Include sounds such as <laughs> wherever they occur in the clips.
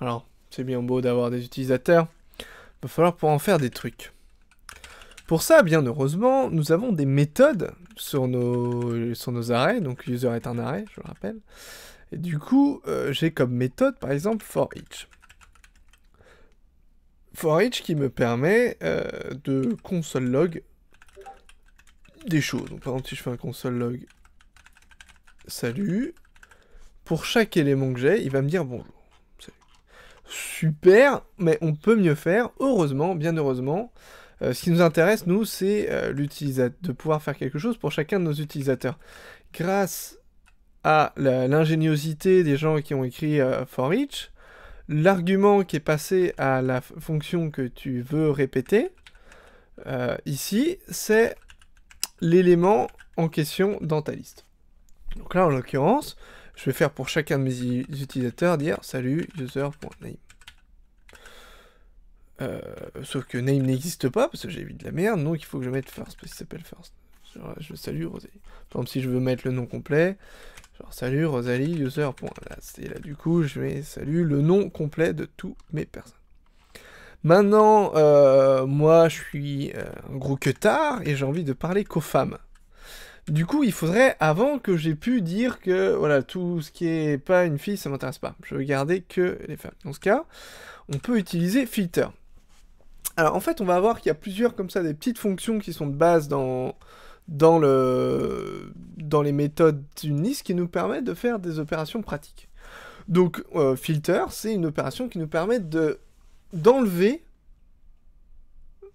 Alors, c'est bien beau d'avoir des utilisateurs, il va falloir pouvoir en faire des trucs. Pour ça, bien heureusement, nous avons des méthodes sur nos, sur nos arrêts, donc user est un arrêt, je le rappelle. Et du coup, euh, j'ai comme méthode, par exemple, for each. For each qui me permet euh, de console log des choses. Donc par exemple, si je fais un console log salut, pour chaque élément que j'ai, il va me dire bonjour super, mais on peut mieux faire, heureusement, bien heureusement. Euh, ce qui nous intéresse, nous, c'est euh, de pouvoir faire quelque chose pour chacun de nos utilisateurs. Grâce à l'ingéniosité des gens qui ont écrit euh, for each, l'argument qui est passé à la fonction que tu veux répéter, ici, c'est l'élément en question dans ta liste. Donc là, en l'occurrence, je vais faire pour chacun de mes utilisateurs dire salut user.name. Euh, sauf que name n'existe pas parce que j'ai vu de la merde, donc il faut que je mette first parce qu'il s'appelle first. je salue Rosalie. Par exemple, si je veux mettre le nom complet, genre salut Rosalie user. point là, c'est là du coup, je mets salut le nom complet de tous mes personnes. Maintenant, euh, moi, je suis euh, un gros que tard et j'ai envie de parler qu'aux femmes. Du coup, il faudrait, avant que j'ai pu dire que voilà, tout ce qui est pas une fille, ça m'intéresse pas. Je veux garder que les femmes. Dans ce cas, on peut utiliser filter. Alors en fait, on va voir qu'il y a plusieurs comme ça des petites fonctions qui sont de base dans, dans, le, dans les méthodes liste qui nous permettent de faire des opérations pratiques. Donc euh, filter, c'est une opération qui nous permet de d'enlever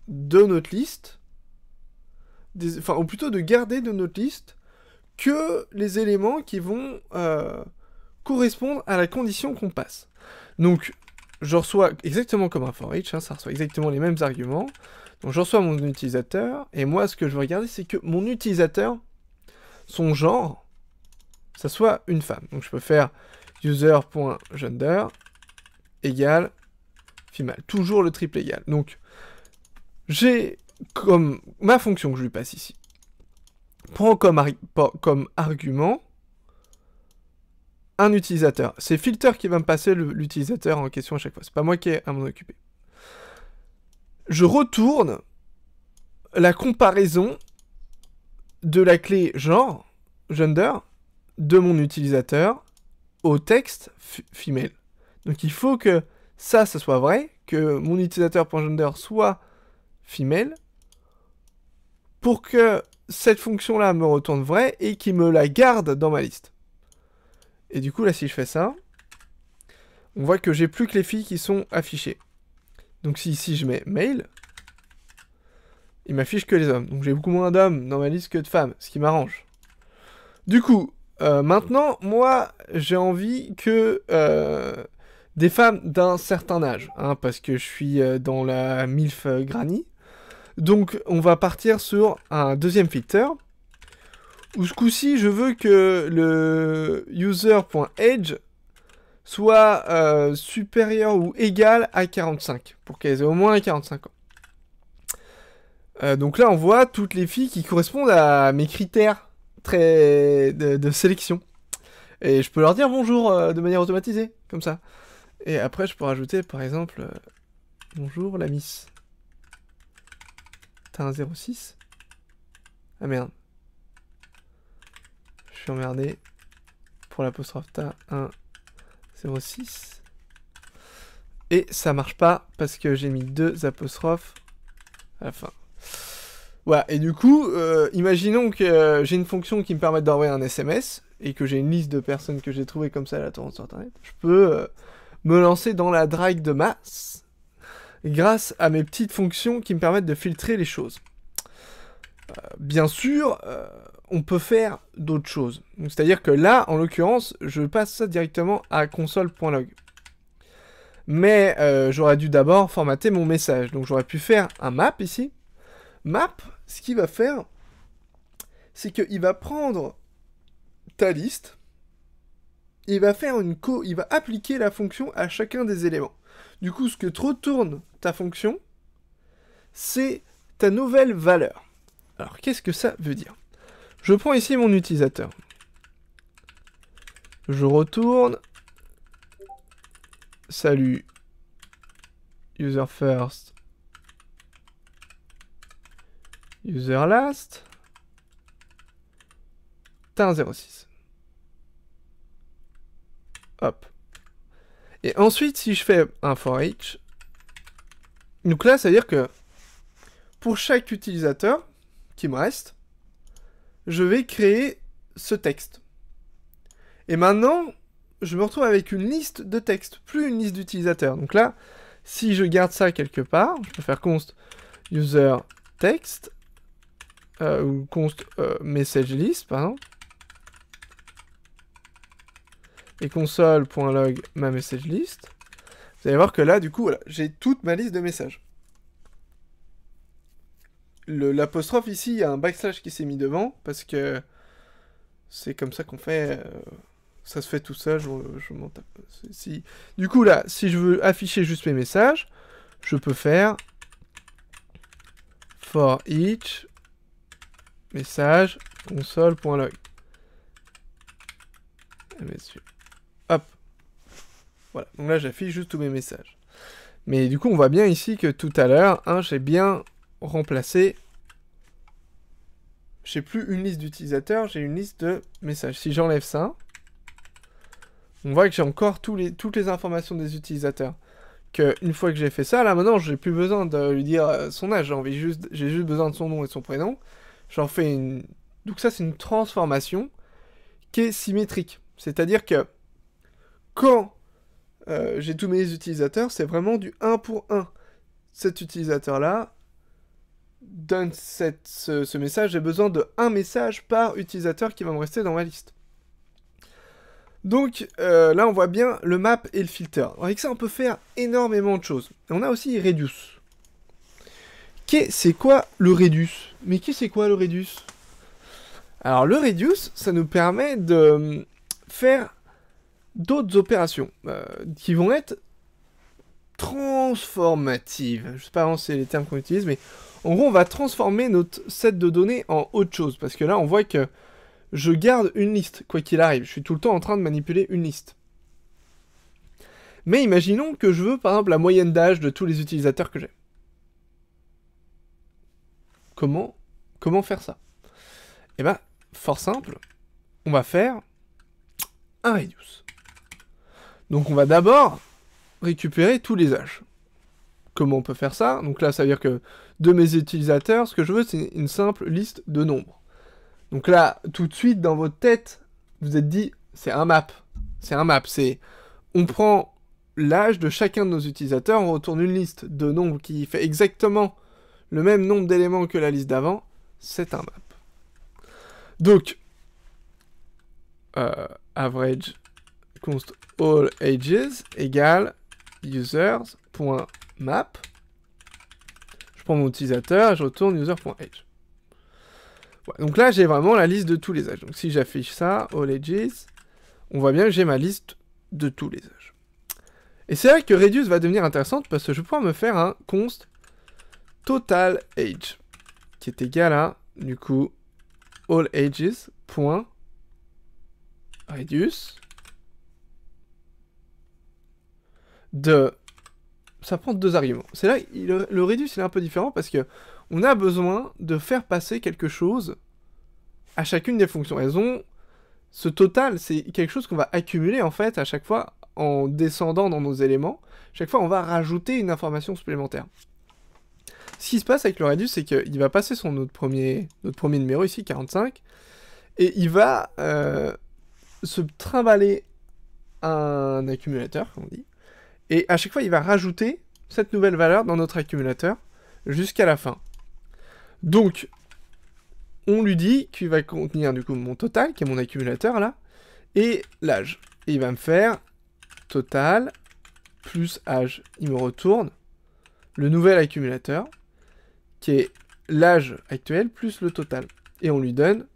de notre liste enfin, ou plutôt de garder de notre liste que les éléments qui vont euh, correspondre à la condition qu'on passe. Donc, je reçois exactement comme un for each, hein, ça reçoit exactement les mêmes arguments. Donc, je reçois mon utilisateur, et moi, ce que je veux regarder, c'est que mon utilisateur, son genre, ça soit une femme. Donc, je peux faire user.gender égal female. Toujours le triple égal. Donc, j'ai comme ma fonction que je lui passe ici, prend comme, argument un utilisateur. C'est filter qui va me passer l'utilisateur en question à chaque fois. C'est pas moi qui ai à m'en occuper. Je retourne la comparaison de la clé genre, gender, de mon utilisateur au texte female. Donc il faut que ça, ça soit vrai, que mon utilisateur.gender soit female, pour que cette fonction-là me retourne vrai et qu'il me la garde dans ma liste. Et du coup, là, si je fais ça, on voit que j'ai plus que les filles qui sont affichées. Donc si ici je mets mail, il m'affiche que les hommes. Donc j'ai beaucoup moins d'hommes dans ma liste que de femmes, ce qui m'arrange. Du coup, euh, maintenant, moi, j'ai envie que euh, des femmes d'un certain âge, hein, parce que je suis euh, dans la MILF Granny, donc on va partir sur un deuxième filter. Où ce coup-ci, je veux que le user.age soit euh, supérieur ou égal à 45, pour qu'elles aient au moins 45 ans. Euh, donc là, on voit toutes les filles qui correspondent à mes critères très de, sélection. Et je peux leur dire bonjour euh, de manière automatisée, comme ça. Et après, je peux rajouter, par exemple, bonjour la Miss. T'as 06 Ah merde. Je suis emmerdé. Pour l'apostrophe, t'as un 06. Et ça marche pas parce que j'ai mis deux apostrophes à la fin. Voilà, et du coup, euh, imaginons que euh, j'ai une fonction qui me permet d'envoyer un SMS et que j'ai une liste de personnes que j'ai trouvées comme ça à la tour sur Internet. Je peux euh, me lancer dans la drague de masse grâce à mes petites fonctions qui me permettent de filtrer les choses. Euh, bien sûr, euh, on peut faire d'autres choses. C'est-à-dire que là, en l'occurrence, je passe ça directement à console.log. Mais euh, j'aurais dû d'abord formater mon message. Donc j'aurais pu faire un map ici. Map, ce qu'il va faire, c'est qu'il va prendre ta liste, il va faire une co, il va appliquer la fonction à chacun des éléments. Du coup, ce que trop tourne fonction, c'est ta nouvelle valeur. Alors, qu'est-ce que ça veut dire Je prends ici mon utilisateur. Je retourne. Salut. User first. User last. T'as 06. Hop. Et ensuite, si je fais un for each, donc là, ça veut dire que pour chaque utilisateur qui me reste, je vais créer ce texte. Et maintenant, je me retrouve avec une liste de textes, plus une liste d'utilisateurs. Donc là, si je garde ça quelque part, je vais faire const user text, euh, ou const euh, message list, pardon, et console.log ma message list. Vous allez voir que là, du coup, voilà, j'ai toute ma liste de messages. L'apostrophe ici, il y a un backslash qui s'est mis devant, parce que c'est comme ça qu'on fait. Euh, ça se fait tout seul, je, m'en tape. Si... Du coup, là, si je veux afficher juste mes messages, je peux faire for each message console.log. Voilà, donc là j'affiche juste tous mes messages. Mais du coup, on voit bien ici que tout à l'heure, hein, j'ai bien remplacé... J'ai plus une liste d'utilisateurs, j'ai une liste de messages. Si j'enlève ça, on voit que j'ai encore toutes les informations des utilisateurs. Que une fois que j'ai fait ça, là maintenant, j'ai plus besoin de lui dire euh, son âge. J'ai juste, juste besoin de son nom et son prénom. J'en fais une... Donc ça, c'est une transformation qui est symétrique. C'est-à-dire que quand euh, j'ai tous mes utilisateurs, c'est vraiment du 1 pour 1. Cet utilisateur-là donne cette, ce, message, j'ai besoin de un message par utilisateur qui va me rester dans ma liste. Donc euh, là on voit bien le map et le filter. Avec ça on peut faire énormément de choses. on a aussi Reduce. C'est quoi le Reduce Mais qui c'est quoi le Reduce Alors le Reduce, ça nous permet de euh, faire d'autres opérations euh, qui vont être transformatives. Je sais pas c'est les termes qu'on utilise, mais en gros, on va transformer notre set de données en autre chose. Parce que là, on voit que je garde une liste, quoi qu'il arrive. Je suis tout le temps en train de manipuler une liste. Mais imaginons que je veux, par exemple, la moyenne d'âge de tous les utilisateurs que j'ai. Comment, comment faire ça Eh ben, fort simple, on va faire un reduce. Donc on va d'abord récupérer tous les âges. Comment on peut faire ça Donc là, ça veut dire que de mes utilisateurs, ce que je veux, c'est une simple liste de nombres. Donc là, tout de suite, dans votre tête, vous êtes dit, c'est un map. C'est un map, c'est... On prend l'âge de chacun de nos utilisateurs, on retourne une liste de nombres qui fait exactement le même nombre d'éléments que la liste d'avant, c'est un map. Donc, euh, average const all ages égale users.map. Je prends mon utilisateur et je retourne user.age. donc là, j'ai vraiment la liste de tous les âges. Donc si j'affiche ça, all on voit bien que j'ai ma liste de tous les âges. Et c'est vrai que Reduce va devenir intéressante parce que je vais pouvoir me faire un const total age qui est égal à, du coup, all ages.reduce de... Ça prend deux arguments. C'est là, le Reduce c'est est un peu différent parce que on a besoin de faire passer quelque chose à chacune des fonctions. Elles ont... Ce total, c'est quelque chose qu'on va accumuler, en fait, à chaque fois, en descendant dans nos éléments. Chaque fois, on va rajouter une information supplémentaire. Ce qui se passe avec le Reduce c'est qu'il va passer son notre premier, premier numéro, ici, 45, et il va euh, se trimballer un accumulateur, comme on dit, et à chaque fois, il va rajouter cette nouvelle valeur dans notre accumulateur jusqu'à la fin. Donc, on lui dit qu'il va contenir du coup mon total, qui est mon accumulateur là, et l'âge. Et il va me faire total plus âge. Il me retourne le nouvel accumulateur, qui est l'âge actuel plus le total. Et on lui donne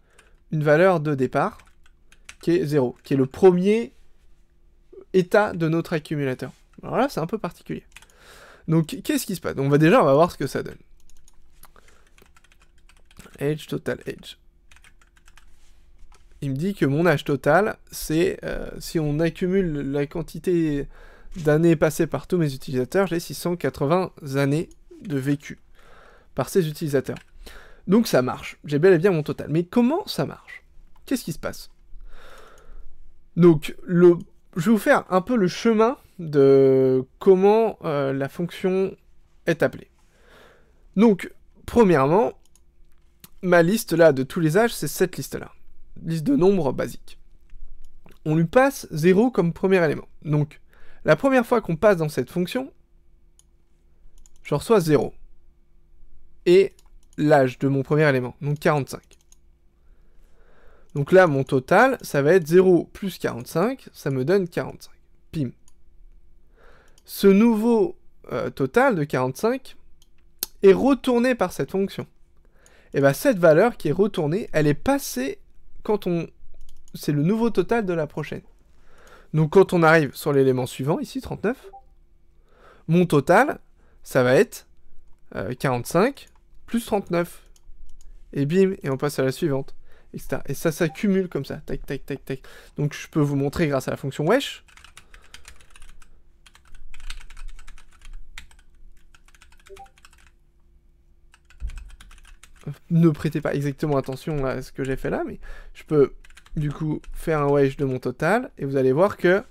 une valeur de départ, qui est 0, qui est le premier état de notre accumulateur. Alors là, c'est un peu particulier. Donc, qu'est-ce qui se passe On va déjà, on va voir ce que ça donne. Age, total age. Il me dit que mon âge total, c'est euh, si on accumule la quantité d'années passées par tous mes utilisateurs, j'ai 680 années de vécu par ces utilisateurs. Donc ça marche, j'ai bel et bien mon total. Mais comment ça marche Qu'est-ce qui se passe Donc, je vais vous faire un peu le chemin de comment euh, la fonction est appelée. Donc, premièrement, ma liste là de tous les âges, c'est cette liste là. Liste de nombres basiques. On lui passe 0 comme premier élément. Donc, la première fois qu'on passe dans cette fonction, je reçois 0. Et l'âge de mon premier élément, donc 45. Donc là, mon total, ça va être 0 plus 45, ça me donne 45. Pim ce nouveau euh, total de 45 est retourné par cette fonction. Et eh bien cette valeur qui est retournée, elle est passée quand on... C'est le nouveau total de la prochaine. Donc quand on arrive sur l'élément suivant, ici 39, mon total, ça va être 45 euh, plus 39. Et bim, et on passe à la suivante. Et ça s'accumule comme ça, tac, tac, tac, tac. Donc je peux vous montrer grâce à la fonction wesh, Ne prêtez pas exactement attention à ce que j'ai fait là, mais je peux du coup faire un wedge de mon total, et vous allez voir que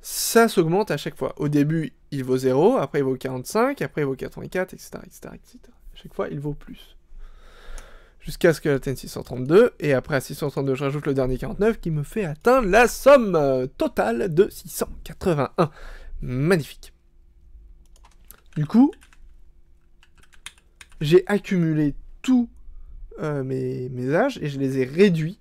ça s'augmente à chaque fois. Au début, il vaut 0, après il vaut 45, après il vaut 84, etc. etc., etc. À chaque fois, il vaut plus. Jusqu'à ce que j'atteigne 632, et après à 632, je rajoute le dernier 49 qui me fait atteindre la somme euh, totale de 681. Magnifique. Du coup, j'ai accumulé tous euh, mes, âges et je les ai réduits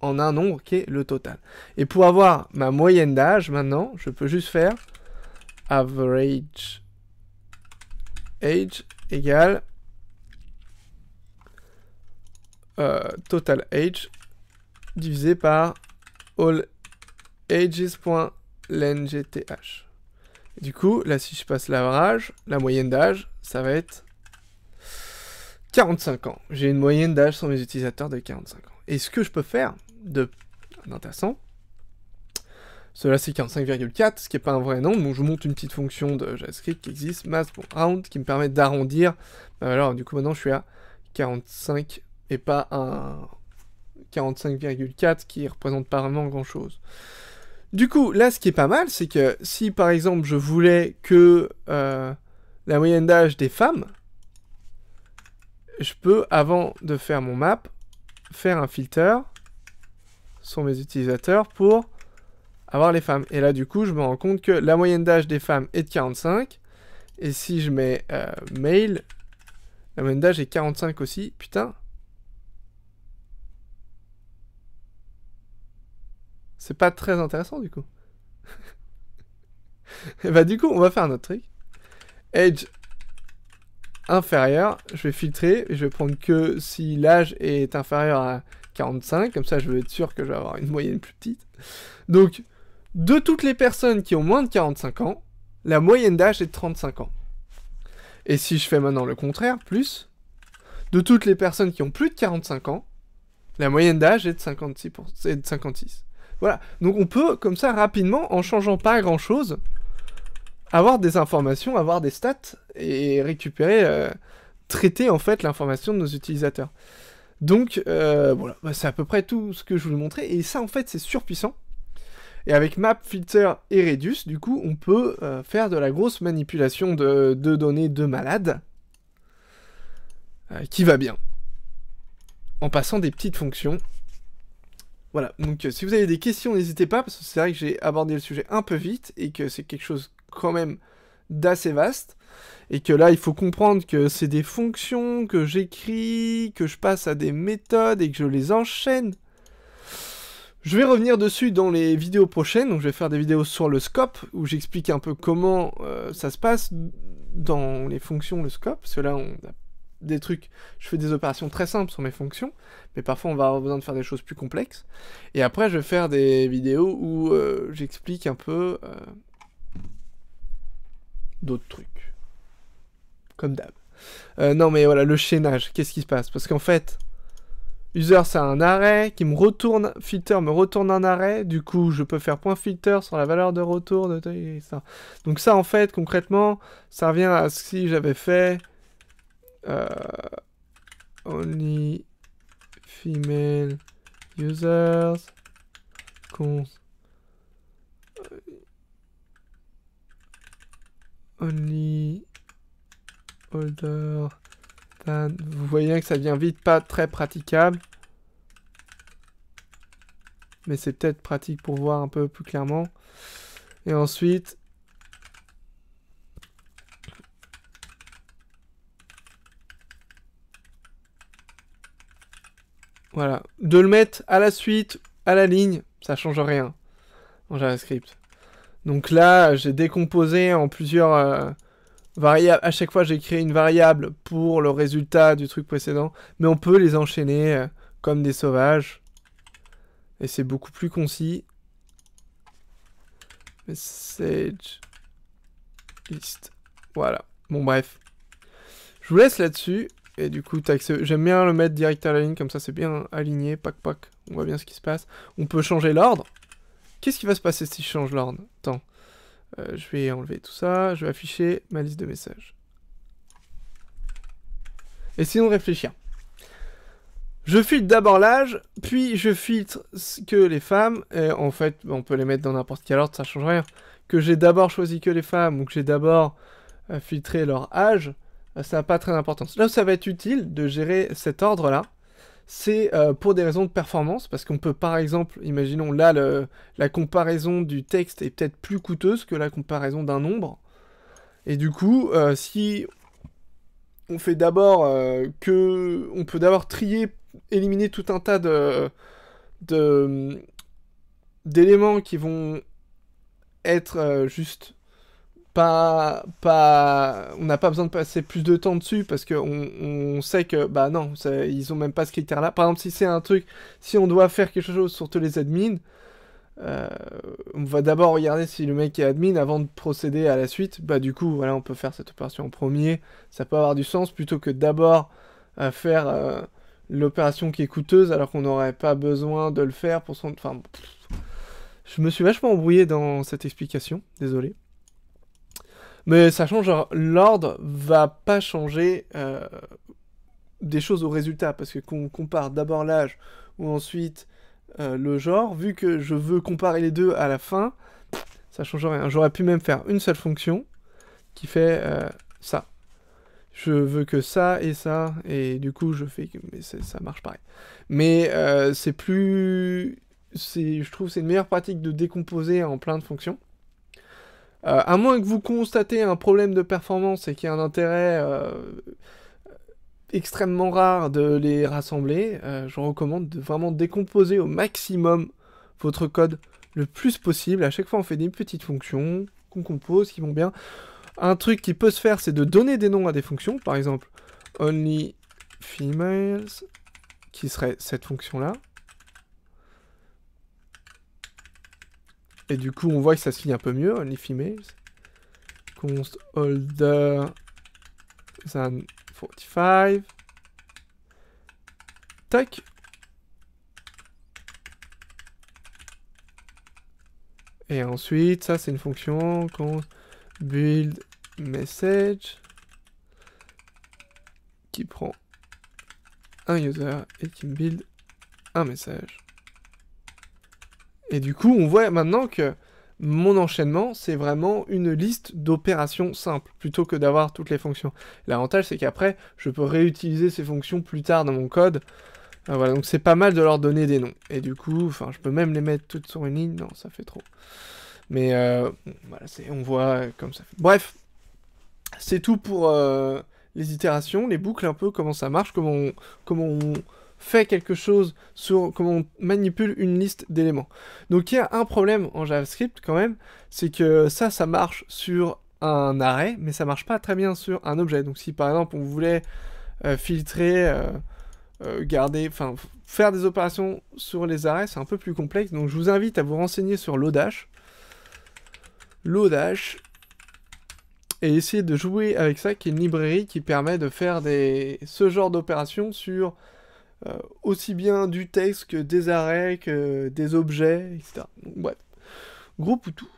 en un nombre qui est le total. Et pour avoir ma moyenne d'âge maintenant, je peux juste faire average age égale euh, total age divisé par all ages.length. Du coup, là, si je passe l'avrage, la moyenne d'âge, ça va être 45 ans. J'ai une moyenne d'âge sur mes utilisateurs de 45 ans. Et ce que je peux faire de ah, intéressant, cela c'est 45,4, ce qui n'est pas un vrai nombre, donc je monte une petite fonction de JavaScript qui existe, round, qui me permet d'arrondir bah, Alors, Du coup, maintenant, je suis à 45 et pas un 45,4 qui représente pas vraiment grand-chose. Du coup, là, ce qui est pas mal, c'est que si par exemple je voulais que euh, la moyenne d'âge des femmes, je peux, avant de faire mon map, faire un filter sur mes utilisateurs pour avoir les femmes. Et là, du coup, je me rends compte que la moyenne d'âge des femmes est de 45. Et si je mets euh, mail, la moyenne d'âge est 45 aussi. Putain, C'est pas très intéressant du coup. <laughs> Et eh bah ben, du coup, on va faire un autre truc. Age inférieur, je vais filtrer, et je vais prendre que si l'âge est inférieur à 45, comme ça je vais être sûr que je vais avoir une moyenne plus petite. Donc, de toutes les personnes qui ont moins de 45 ans, la moyenne d'âge est de 35 ans. Et si je fais maintenant le contraire, plus, de toutes les personnes qui ont plus de 45 ans, la moyenne d'âge est de 56. Est de 56. Voilà, donc on peut, comme ça, rapidement, en changeant pas grand-chose, avoir des informations, avoir des stats, et récupérer, euh, traiter, en fait, l'information de nos utilisateurs. Donc, euh, voilà, bah, c'est à peu près tout ce que je vous montrer, et ça, en fait, c'est surpuissant. Et avec Map, Filter et Reduce, du coup, on peut euh, faire de la grosse manipulation de, de données de malades, qui va bien, en passant des petites fonctions voilà, donc euh, si vous avez des questions, n'hésitez pas, parce que c'est vrai que j'ai abordé le sujet un peu vite et que c'est quelque chose quand même d'assez vaste. Et que là, il faut comprendre que c'est des fonctions que j'écris, que je passe à des méthodes et que je les enchaîne. Je vais revenir dessus dans les vidéos prochaines, donc je vais faire des vidéos sur le scope, où j'explique un peu comment euh, ça se passe dans les fonctions, le scope, on a des trucs, je fais des opérations très simples sur mes fonctions, mais parfois on va avoir besoin de faire des choses plus complexes. Et après, je vais faire des vidéos où euh, j'explique un peu euh, d'autres trucs. Comme d'hab. Euh, non, mais voilà, le chaînage, qu'est-ce qui se passe Parce qu'en fait, user, c'est un arrêt qui me retourne, filter me retourne un arrêt, du coup, je peux faire point filter sur la valeur de retour, de... ça. Donc ça, en fait, concrètement, ça revient à ce que j'avais fait... Euh, only female users cons euh, only older than vous voyez que ça vient vite pas très praticable mais c'est peut-être pratique pour voir un peu plus clairement et ensuite Voilà. De le mettre à la suite, à la ligne, ça change rien en JavaScript. Donc là, j'ai décomposé en plusieurs euh, variables. À chaque fois, j'ai créé une variable pour le résultat du truc précédent. Mais on peut les enchaîner euh, comme des sauvages. Et c'est beaucoup plus concis. Message list. Voilà. Bon, bref. Je vous laisse là-dessus. Et du coup, j'aime bien le mettre direct à la ligne, comme ça c'est bien aligné, pac pac, on voit bien ce qui se passe. On peut changer l'ordre. Qu'est-ce qui va se passer si je change l'ordre Attends, euh, je vais enlever tout ça, je vais afficher ma liste de messages. Et sinon, réfléchir. Je filtre d'abord l'âge, puis je filtre que les femmes, et en fait on peut les mettre dans n'importe quel ordre, ça change rien. Que j'ai d'abord choisi que les femmes, ou que j'ai d'abord euh, filtré leur âge, ça n'a pas très d'importance. Là où ça va être utile de gérer cet ordre-là, c'est euh, pour des raisons de performance, parce qu'on peut par exemple, imaginons là, le, la comparaison du texte est peut-être plus coûteuse que la comparaison d'un nombre. Et du coup, euh, si on fait d'abord euh, que... On peut d'abord trier, éliminer tout un tas de... d'éléments qui vont être juste pas, pas, on n'a pas besoin de passer plus de temps dessus parce qu'on on sait que, bah non, ils ont même pas ce critère-là. Par exemple, si c'est un truc, si on doit faire quelque chose sur tous les admins, euh, on va d'abord regarder si le mec est admin avant de procéder à la suite. Bah du coup, voilà, on peut faire cette opération en premier. Ça peut avoir du sens plutôt que d'abord euh, faire euh, l'opération qui est coûteuse alors qu'on n'aurait pas besoin de le faire pour son. Enfin, je me suis vachement embrouillé dans cette explication. Désolé. Mais ça change, hein. l'ordre va pas changer euh, des choses au résultat, parce que qu'on compare d'abord l'âge ou ensuite euh, le genre, vu que je veux comparer les deux à la fin, ça change rien. J'aurais pu même faire une seule fonction qui fait euh, ça. Je veux que ça et ça, et du coup je fais, mais ça marche pareil. Mais c'est plus, je trouve c'est une meilleure pratique de décomposer en plein de fonctions euh, à moins que vous constatez un problème de performance et qu'il y ait un intérêt euh, extrêmement rare de les rassembler, euh, je recommande de vraiment décomposer au maximum votre code le plus possible. À chaque fois, on fait des petites fonctions qu'on compose, qui vont bien. Un truc qui peut se faire, c'est de donner des noms à des fonctions. Par exemple, only females, qui serait cette fonction-là. Et du coup, on voit que ça se lit un peu mieux, only females. Const older than 45. Tac. Et ensuite, ça c'est une fonction const build message qui prend un user et qui build un message. Et du coup, on voit maintenant que mon enchaînement, c'est vraiment une liste d'opérations simples, plutôt que d'avoir toutes les fonctions. L'avantage, c'est qu'après, je peux réutiliser ces fonctions plus tard dans mon code. Ah, voilà, donc c'est pas mal de leur donner des noms. Et du coup, enfin, je peux même les mettre toutes sur une ligne. Non, ça fait trop. Mais euh, voilà, on voit comme ça. Bref, c'est tout pour euh, les itérations, les boucles un peu, comment ça marche, comment comment on fait quelque chose sur comment on manipule une liste d'éléments. Donc il y a un problème en JavaScript quand même, c'est que ça, ça marche sur un arrêt, mais ça marche pas très bien sur un objet. Donc si par exemple on voulait euh, filtrer, euh, euh, garder, enfin faire des opérations sur les arrêts, c'est un peu plus complexe. Donc je vous invite à vous renseigner sur l'Odash. L'Odash et essayer de jouer avec ça, qui est une librairie qui permet de faire des, ce genre d'opérations sur euh, aussi bien du texte que des arrêts, que des objets, etc. Donc, bref. Gros poutou.